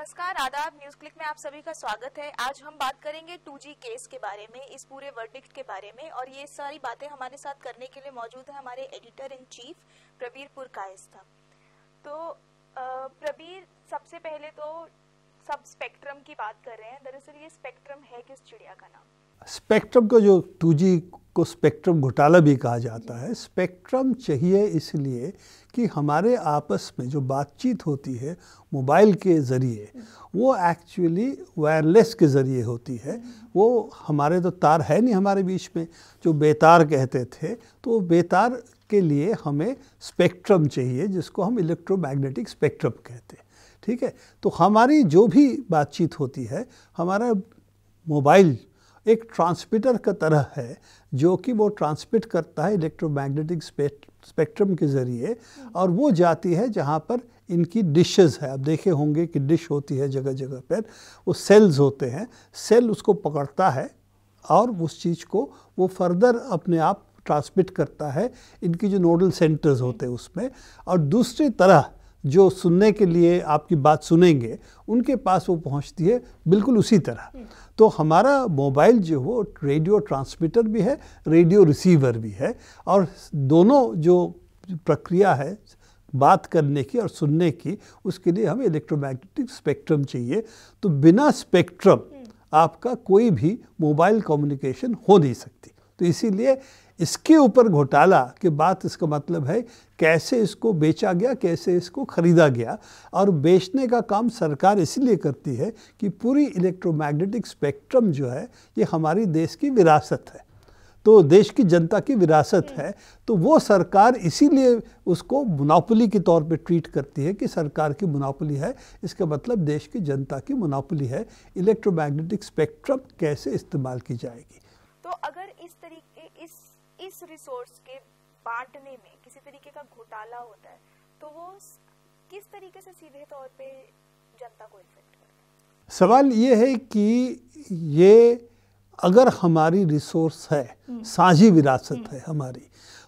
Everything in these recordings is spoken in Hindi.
नमस्कार आदाब न्यूज क्लिक में आप सभी का स्वागत है आज हम बात करेंगे 2G केस के बारे में इस पूरे वर्डिक्ट के बारे में और ये सारी बातें हमारे साथ करने के लिए मौजूद है हमारे एडिटर इन चीफ पुर का तो प्रबीर सबसे पहले तो सब स्पेक्ट्रम की बात कर रहे हैं दरअसल ये स्पेक्ट्रम है किस चिड़िया का नाम स्पेक्ट्रम का जो टू को स्पेक्ट्रम घोटाला भी कहा जाता है स्पेक्ट्रम चाहिए इसलिए कि हमारे आपस में जो बातचीत होती है मोबाइल के ज़रिए वो एक्चुअली वायरलेस के ज़रिए होती है वो हमारे तो तार है नहीं हमारे बीच में जो बेतार कहते थे तो बेतार के लिए हमें स्पेक्ट्रम चाहिए जिसको हम इलेक्ट्रोमैग्नेटिक स्पेक्ट्रम कहते हैं ठीक है तो हमारी जो भी बातचीत होती है हमारा मोबाइल एक ट्रांसमीटर का तरह है जो कि वो ट्रांसमिट करता है इलेक्ट्रोमैग्नेटिक स्पेक्ट्रम के ज़रिए और वो जाती है जहाँ पर इनकी डिशेस है आप देखे होंगे कि डिश होती है जगह जगह पर वो सेल्स होते हैं सेल उसको पकड़ता है और उस चीज़ को वो फर्दर अपने आप ट्रांसमिट करता है इनकी जो नोडल सेंटर्स होते हैं उसमें और दूसरी तरह जो सुनने के लिए आपकी बात सुनेंगे उनके पास वो पहुंचती है बिल्कुल उसी तरह हम्म। तो हमारा मोबाइल जो हो रेडियो ट्रांसमीटर भी है रेडियो रिसीवर भी है और दोनों जो प्रक्रिया है बात करने की और सुनने की उसके लिए हमें इलेक्ट्रोमैग्नेटिक स्पेक्ट्रम चाहिए तो बिना स्पेक्ट्रम हम्म। आपका कोई भी मोबाइल कम्युनिकेशन हो नहीं सकती तो इसीलिए इसके ऊपर घोटाला के बात इसका मतलब है कैसे इसको बेचा गया कैसे इसको खरीदा गया और बेचने का काम सरकार इसलिए करती है कि पूरी इलेक्ट्रोमैग्नेटिक स्पेक्ट्रम जो है ये हमारी देश की विरासत है तो देश की जनता की विरासत है तो वो सरकार इसीलिए उसको मुनापली के तौर पे ट्रीट करती है कि सरकार की मुनापली है इसका मतलब देश की जनता की मुनापली है इलेक्ट्रोमैग्नेटिक स्पेक्ट्रम कैसे इस्तेमाल की जाएगी तो अगर इस तरीके इस इस रिसोर्स के बांटने में किसी तरीके का घोटाला होता है तो वो किस तरीके से सीधे तौर पे जनता को इफेक्ट करता है सवाल ये है कि ये अगर हमारी रिसोर्स है हम्म। साझी विरासत है हमारी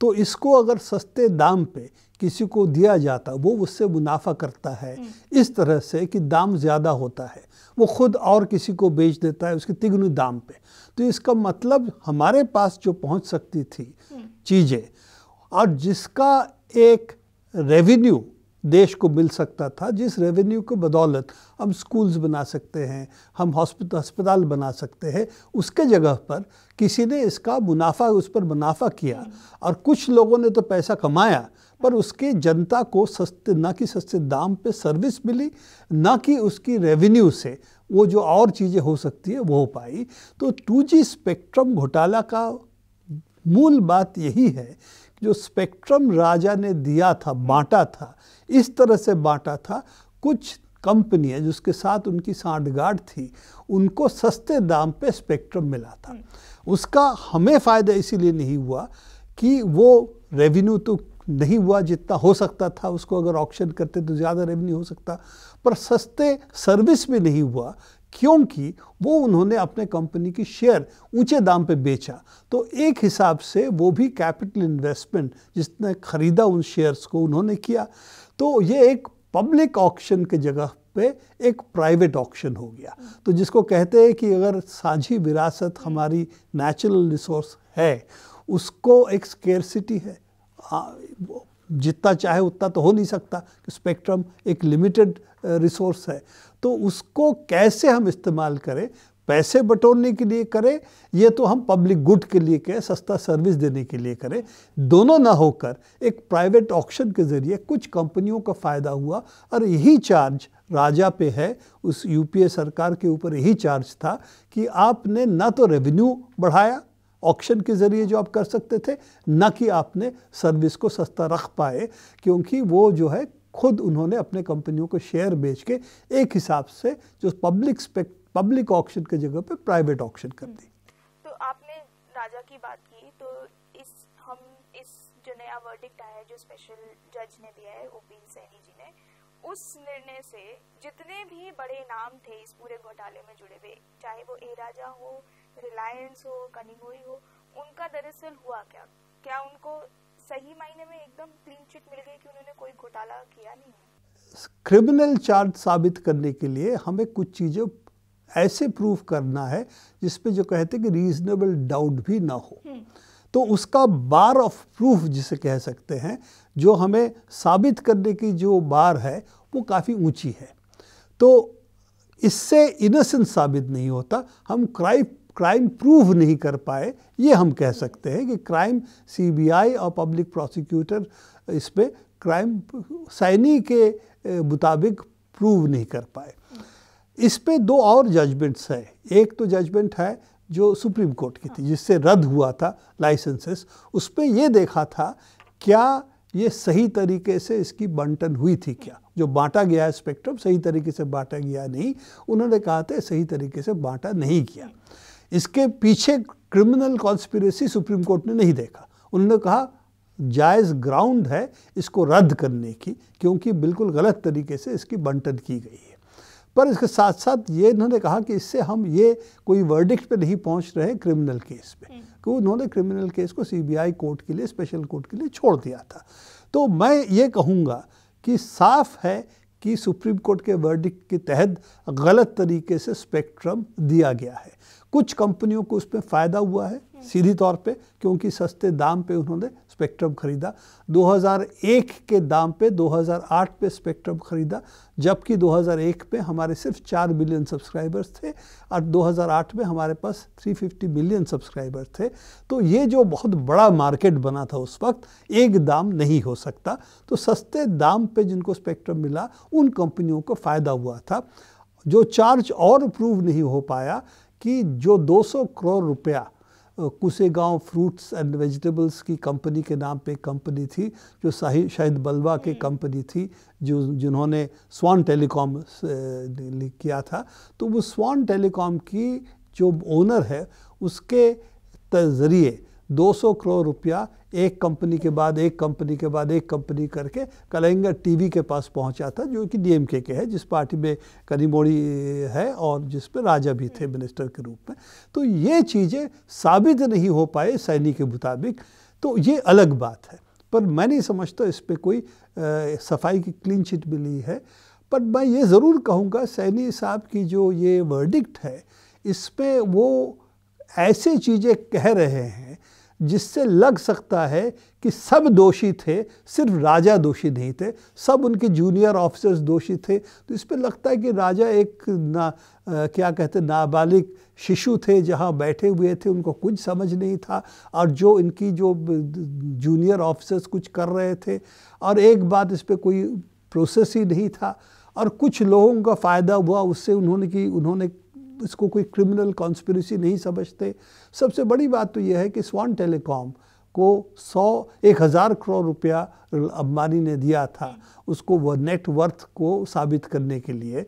तो इसको अगर सस्ते दाम पे किसी को दिया जाता वो उससे मुनाफा करता है हम्म। इस तरह से कि दाम ज़्यादा होता है वो खुद और किसी को बेच देता है उसके तिगुनी दाम पे तो इसका मतलब हमारे पास जो पहुंच सकती थी हम्म। चीज़ें और जिसका एक रेवेन्यू देश को मिल सकता था जिस रेवेन्यू को बदौलत हम स्कूल्स बना सकते हैं हम हॉस्पिटल अस्पताल बना सकते हैं उसके जगह पर किसी ने इसका मुनाफा उस पर मुनाफा किया और कुछ लोगों ने तो पैसा कमाया पर उसके जनता को सस्ते ना कि सस्ते दाम पे सर्विस मिली ना कि उसकी रेवेन्यू से वो जो और चीज़ें हो सकती है वो हो पाई तो टू स्पेक्ट्रम घोटाला का मूल बात यही है जो स्पेक्ट्रम राजा ने दिया था बांटा था इस तरह से बांटा था कुछ कंपनियां जिसके साथ उनकी साठगाठ थी उनको सस्ते दाम पे स्पेक्ट्रम मिला था उसका हमें फ़ायदा इसीलिए नहीं हुआ कि वो रेवेन्यू तो नहीं हुआ जितना हो सकता था उसको अगर ऑक्शन करते तो ज़्यादा रेवेन्यू हो सकता पर सस्ते सर्विस में नहीं हुआ क्योंकि वो उन्होंने अपने कंपनी की शेयर ऊंचे दाम पे बेचा तो एक हिसाब से वो भी कैपिटल इन्वेस्टमेंट जिसने ख़रीदा उन शेयर्स को उन्होंने किया तो ये एक पब्लिक ऑक्शन के जगह पे एक प्राइवेट ऑक्शन हो गया तो जिसको कहते हैं कि अगर साझी विरासत हमारी नेचुरल रिसोर्स है उसको एक स्केरसिटी है जितना चाहे उतना तो हो नहीं सकता स्पेक्ट्रम एक लिमिटेड रिसोर्स है तो उसको कैसे हम इस्तेमाल करें पैसे बटोरने के लिए करें यह तो हम पब्लिक गुड के लिए करें सस्ता सर्विस देने के लिए करें दोनों ना होकर एक प्राइवेट ऑक्शन के ज़रिए कुछ कंपनियों का फ़ायदा हुआ और यही चार्ज राजा पे है उस यूपीए सरकार के ऊपर यही चार्ज था कि आपने ना तो रेवेन्यू बढ़ाया ऑक्शन के ज़रिए जो आप कर सकते थे ना कि आपने सर्विस को सस्ता रख पाए क्योंकि वो जो है खुद उन्होंने अपने कंपनियों को शेयर बेच के एक हिसाब से जो पब्लिक पब्लिक ऑक्शन के जगह पे प्राइवेट ऑक्शन कर दी तो आपने राजा की बात की तो इस हम इस जो नया वर्डिक्ट आया है जो स्पेशल जज ने दिया है ओपी सैनी जी ने उस निर्णय से जितने भी बड़े नाम थे इस पूरे घोटाले में जुड़े हुए चाहे वो ए राजा हो रिलायंस हो कनिमोई हो उनका दरअसल हुआ क्या क्या उनको सही मायने में एकदम क्लीन चिट मिल गई कि उन्होंने कोई घोटाला किया नहीं क्रिमिनल चार्ज साबित करने के लिए हमें कुछ चीज़ें ऐसे प्रूफ करना है जिसपे जो कहते हैं कि रीजनेबल डाउट भी ना हो हम्म। तो उसका बार ऑफ प्रूफ जिसे कह सकते हैं जो हमें साबित करने की जो बार है वो काफ़ी ऊंची है तो इससे इनोसेंस साबित नहीं होता हम क्राइम क्राइम प्रूव नहीं कर पाए ये हम कह सकते हैं कि क्राइम सीबीआई और पब्लिक प्रोसिक्यूटर इस पर क्राइम सैनी के मुताबिक प्रूव नहीं कर पाए इस पर दो और जजमेंट्स हैं एक तो जजमेंट है जो सुप्रीम कोर्ट की थी हाँ। जिससे रद्द हुआ था लाइसेंसेस उस पर यह देखा था क्या ये सही तरीके से इसकी बंटन हुई थी क्या जो बांटा गया है स्पेक्ट्रम सही तरीके से बांटा गया नहीं उन्होंने कहा था सही तरीके से बांटा नहीं किया इसके पीछे क्रिमिनल कॉन्स्पिरेसी सुप्रीम कोर्ट ने नहीं देखा उन्होंने कहा जायज़ ग्राउंड है इसको रद्द करने की क्योंकि बिल्कुल गलत तरीके से इसकी बंटन की गई है पर इसके साथ साथ ये इन्होंने कहा कि इससे हम ये कोई वर्डिक्ट पे नहीं पहुंच रहे क्रिमिनल केस पे हम्म। कि उन्होंने क्रिमिनल केस को सीबीआई कोर्ट के लिए स्पेशल कोर्ट के लिए छोड़ दिया था तो मैं ये कहूँगा कि साफ है कि सुप्रीम कोर्ट के वर्डिक्ट के तहत गलत तरीके से स्पेक्ट्रम दिया गया है कुछ कंपनियों को उसमें फ़ायदा हुआ है सीधी तौर पे क्योंकि सस्ते दाम पे उन्होंने स्पेक्ट्रम खरीदा 2001 के दाम पे 2008 पे स्पेक्ट्रम खरीदा जबकि 2001 पे हमारे सिर्फ 4 मिलियन सब्सक्राइबर्स थे और 2008 में हमारे पास 350 मिलियन सब्सक्राइबर्स थे तो ये जो बहुत बड़ा मार्केट बना था उस वक्त एक दाम नहीं हो सकता तो सस्ते दाम पे जिनको स्पेक्ट्रम मिला उन कंपनियों को फ़ायदा हुआ था जो चार्ज और अप्रूव नहीं हो पाया कि जो 200 करोड़ रुपया कुसेगांव फ्रूट्स एंड वेजिटेबल्स की कंपनी के नाम पे कंपनी थी जो शाही शाहिद बलवा के हम्म। कंपनी थी जो जिन्होंने स्वान टेलीकॉम किया था तो वो स्वान टेलीकॉम की जो ओनर है उसके ज़रिए 200 करोड़ रुपया एक कंपनी के बाद एक कंपनी के बाद एक कंपनी करके कलेंगर टीवी के पास पहुंचा था जो कि डीएमके के है जिस पार्टी में कनिमोड़ी है और जिस पर राजा भी थे मिनिस्टर के रूप में तो ये चीज़ें साबित नहीं हो पाए सैनी के मुताबिक तो ये अलग बात है पर मैं नहीं समझता इस पर कोई आ, सफाई की क्लीन चिट मिली है पर मैं ये ज़रूर कहूँगा सैनी साहब की जो ये वर्डिक्ट है पर वो ऐसी चीज़ें कह रहे हैं जिससे लग सकता है कि सब दोषी थे सिर्फ राजा दोषी नहीं थे सब उनके जूनियर ऑफिसर्स दोषी थे तो इस पर लगता है कि राजा एक ना आ, क्या कहते नाबालिग शिशु थे जहाँ बैठे हुए थे उनको कुछ समझ नहीं था और जो इनकी जो जूनियर ऑफिसर्स कुछ कर रहे थे और एक बात इस पर कोई प्रोसेस ही नहीं था और कुछ लोगों का फ़ायदा हुआ उससे उन्होंने की उन्होंने इसको कोई क्रिमिनल कॉन्स्परेसी नहीं समझते सबसे बड़ी बात तो यह है कि स्वान टेलीकॉम को सौ एक हज़ार करोड़ रुपया अम्बानी ने दिया था उसको वह नेटवर्थ को साबित करने के लिए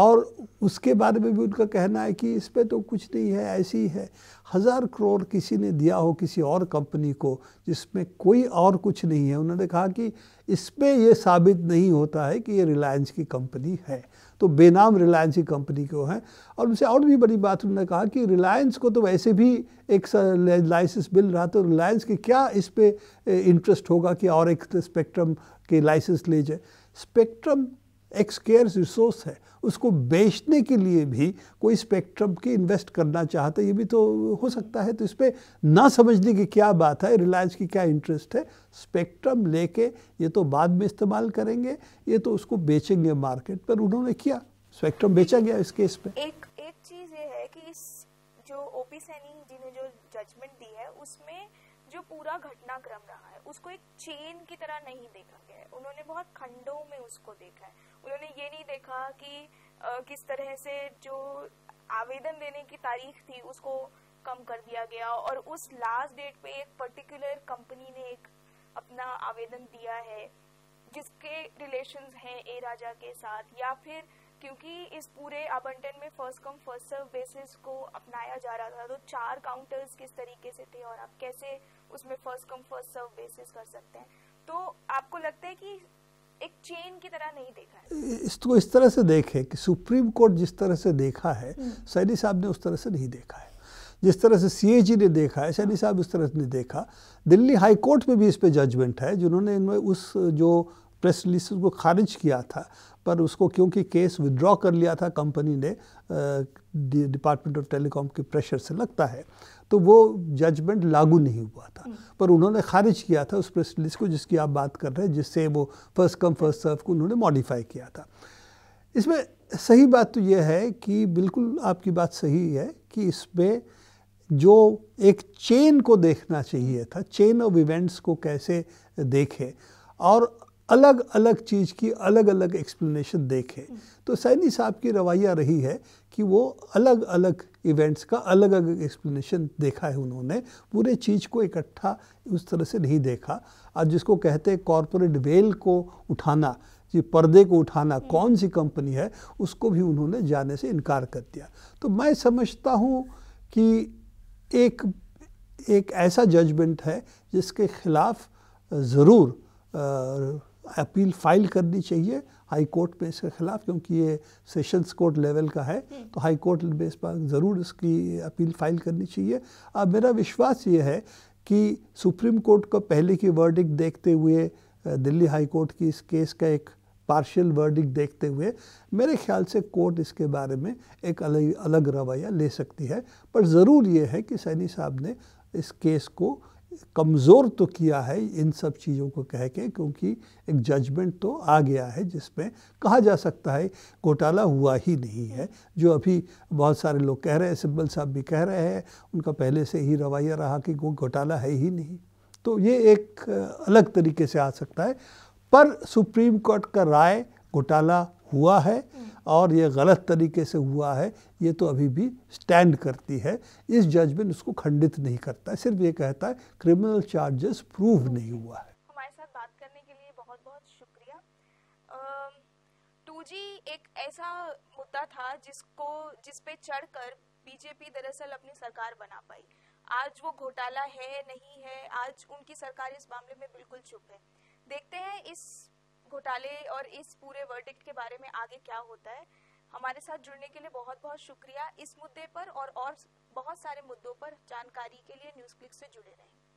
और उसके बारे में भी उनका कहना है कि इस पर तो कुछ नहीं है ऐसी है हज़ार करोड़ किसी ने दिया हो किसी और कंपनी को जिसमें कोई और कुछ नहीं है उन्होंने कहा कि इस पर यह साबित नहीं होता है कि ये रिलायंस की कंपनी है तो बेनाम रिलायंस की कंपनी को है और उनसे और भी बड़ी बात उन्होंने कहा कि रिलायंस को तो वैसे भी एक लाइसेंस बिल रहा तो रिलायंस के क्या इस पर इंटरेस्ट होगा कि और एक स्पेक्ट्रम के लाइसेंस ले जाए स्पेक्ट्रम एक स्केयर्स रिसोर्स है उसको बेचने के लिए भी कोई स्पेक्ट्रम के इन्वेस्ट करना चाहता है ये भी तो हो सकता है तो इस पर ना समझने की क्या बात है रिलायंस की क्या इंटरेस्ट है स्पेक्ट्रम लेके ये तो बाद में इस्तेमाल करेंगे ये तो उसको बेचेंगे मार्केट पर उन्होंने किया स्पेक्ट्रम बेचा गया इस केस पे एक एक चीज ये है कि इस जो ओपी सैनी जिन्हें जो जजमेंट दी है उसमें जो पूरा घटनाक्रम रहा है उसको एक चेन की तरह नहीं देखा गया है उन्होंने बहुत खंडों में उसको देखा है उन्होंने ये नहीं देखा कि आ, किस तरह से जो आवेदन देने की तारीख थी उसको कम कर दिया गया और उस लास्ट डेट पे एक पर्टिकुलर कंपनी ने एक अपना आवेदन दिया है जिसके रिलेशन है ए राजा के साथ या फिर क्योंकि इस पूरे आवंटन में first come first serve basis को अपनाया जा रहा था तो चार काउंटर्स किस तरीके से थे और आप कैसे उसमें first come first serve basis कर सकते हैं तो आपको लगता है कि एक चेन की तरह नहीं देखा है इसको इस तरह से देखें कि सुप्रीम कोर्ट जिस तरह से देखा है सैनी हम्म। साहब ने उस तरह से नहीं देखा है जिस तरह से सीएजी ने देखा है सैनी साहब उस तरह से नहीं देखा दिल्ली हाई कोर्ट में भी इस पर जजमेंट है जिन्होंने इनमें उस जो प्रेस रिलीज को खारिज किया था पर उसको क्योंकि केस विड्रॉ कर लिया था कंपनी ने डिपार्टमेंट ऑफ टेलीकॉम के प्रेशर से लगता है तो वो जजमेंट लागू नहीं हुआ था हम्म। पर उन्होंने खारिज किया था उस प्रेस रिलीज को जिसकी आप बात कर रहे हैं जिससे वो फर्स्ट कम फर्स्ट सर्व को उन्होंने मॉडिफाई किया था इसमें सही बात तो यह है कि बिल्कुल आपकी बात सही है कि इसमें जो एक चेन को देखना चाहिए था चेन ऑफ इवेंट्स को कैसे देखें और अलग अलग चीज़ की अलग अलग एक्सप्लेनेशन देखें हम्म। तो सैनी साहब की रवैया रही है कि वो अलग अलग इवेंट्स का अलग अलग एक्सप्लेनेशन देखा है उन्होंने पूरे चीज़ को इकट्ठा उस तरह से नहीं देखा और जिसको कहते हैं कॉरपोरेट वेल को उठाना जी पर्दे को उठाना हम्म। कौन सी कंपनी है उसको भी उन्होंने जाने से इनकार कर दिया तो मैं समझता हूँ कि एक एक ऐसा जजमेंट है जिसके खिलाफ ज़रूर अपील फाइल करनी चाहिए हाई कोर्ट में इसके खिलाफ क्योंकि ये सेशंस कोर्ट लेवल का है हम्म। तो हाई कोर्ट में इस पर ज़रूर इसकी अपील फाइल करनी चाहिए अब मेरा विश्वास ये है कि सुप्रीम कोर्ट को पहले की वर्डिक देखते हुए दिल्ली हाई कोर्ट की इस केस का एक पार्शियल वर्डिक देखते हुए मेरे ख्याल से कोर्ट इसके बारे में एक अलग अलग रवैया ले सकती है पर ज़रूर ये है कि सैनी साहब ने इस केस को कमज़ोर तो किया है इन सब चीज़ों को कह के क्योंकि एक जजमेंट तो आ गया है जिसमें कहा जा सकता है घोटाला हुआ ही नहीं है जो अभी बहुत सारे लोग कह रहे हैं सिब्बल साहब भी कह रहे हैं उनका पहले से ही रवैया रहा कि वो घोटाला है ही नहीं तो ये एक अलग तरीके से आ सकता है पर सुप्रीम कोर्ट का राय घोटाला हुआ है और ये गलत तरीके से हुआ है ये तो अभी भी स्टैंड करती है इस जजमेंट उसको खंडित नहीं करता है सिर्फ ये कहता है क्रिमिनल चार्जेस प्रूव नहीं हुआ है हमारे साथ बात करने के लिए बहुत बहुत शुक्रिया टू जी एक ऐसा मुद्दा था जिसको जिस पे चढ़कर बीजेपी दरअसल अपनी सरकार बना पाई आज वो घोटाला है नहीं है आज उनकी सरकार इस मामले में बिल्कुल चुप है देखते हैं इस घोटाले और इस पूरे वर्डिक्ट के बारे में आगे क्या होता है हमारे साथ जुड़ने के लिए बहुत बहुत शुक्रिया इस मुद्दे पर और और बहुत सारे मुद्दों पर जानकारी के लिए न्यूज़ क्लिक से जुड़े रहें